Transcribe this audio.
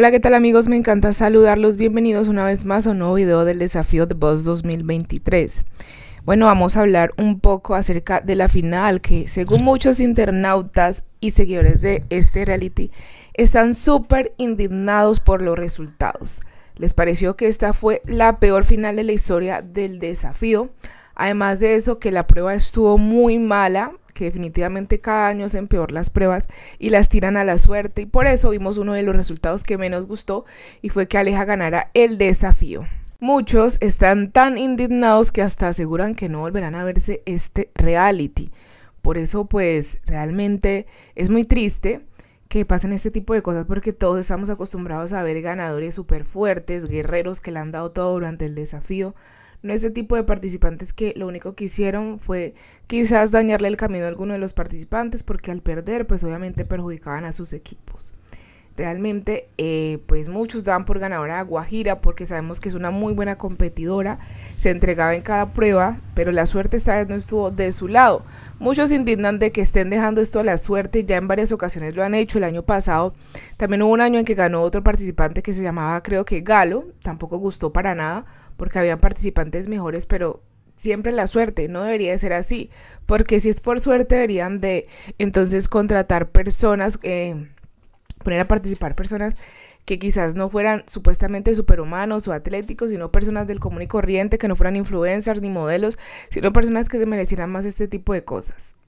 Hola, ¿qué tal amigos? Me encanta saludarlos. Bienvenidos una vez más a un nuevo video del desafío de Boss 2023. Bueno, vamos a hablar un poco acerca de la final que según muchos internautas y seguidores de este reality están súper indignados por los resultados. Les pareció que esta fue la peor final de la historia del desafío. Además de eso, que la prueba estuvo muy mala, que definitivamente cada año se peor las pruebas y las tiran a la suerte y por eso vimos uno de los resultados que menos gustó y fue que Aleja ganara el desafío. Muchos están tan indignados que hasta aseguran que no volverán a verse este reality. Por eso pues realmente es muy triste que pasen este tipo de cosas porque todos estamos acostumbrados a ver ganadores súper fuertes, guerreros que le han dado todo durante el desafío, no ese tipo de participantes que lo único que hicieron fue quizás dañarle el camino a alguno de los participantes porque al perder pues obviamente perjudicaban a sus equipos. Realmente, eh, pues muchos dan por ganadora a Guajira porque sabemos que es una muy buena competidora, se entregaba en cada prueba, pero la suerte esta vez no estuvo de su lado. Muchos indignan de que estén dejando esto a la suerte, ya en varias ocasiones lo han hecho. El año pasado también hubo un año en que ganó otro participante que se llamaba, creo que Galo, tampoco gustó para nada porque habían participantes mejores, pero siempre la suerte, no debería de ser así, porque si es por suerte deberían de entonces contratar personas eh, poner a participar personas que quizás no fueran supuestamente superhumanos o atléticos, sino personas del común y corriente, que no fueran influencers ni modelos, sino personas que se merecieran más este tipo de cosas.